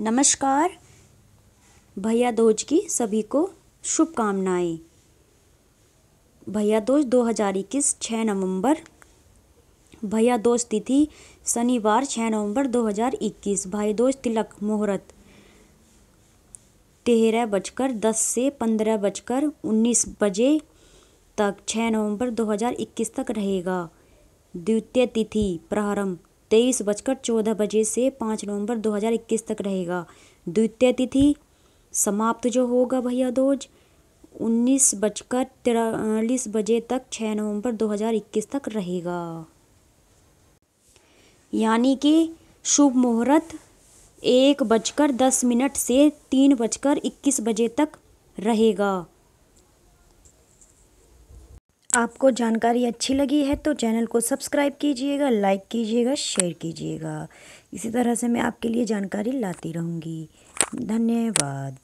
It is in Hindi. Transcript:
नमस्कार भैया दोज की सभी को शुभकामनाएं भैया दोज दो हज़ार इक्कीस छः नवम्बर भैया दोज तिथि शनिवार छः नवंबर 2021 भाई दोज तिलक मुहूर्त तेरह बजकर दस से पंद्रह बजकर उन्नीस बजे तक छः नवंबर दो हज़ार इक्कीस तक रहेगा द्वितीय तिथि प्रारंभ तेईस बजकर चौदह बजे से पाँच नवंबर 2021 तक रहेगा द्वितीय तिथि समाप्त जो होगा भैया दोज उन्नीस बजकर तिरालीस बजे तक छः नवंबर 2021 तक रहेगा यानी कि शुभ मुहूर्त एक बजकर दस मिनट से तीन बजकर इक्कीस बजे तक रहेगा आपको जानकारी अच्छी लगी है तो चैनल को सब्सक्राइब कीजिएगा लाइक कीजिएगा शेयर कीजिएगा इसी तरह से मैं आपके लिए जानकारी लाती रहूँगी धन्यवाद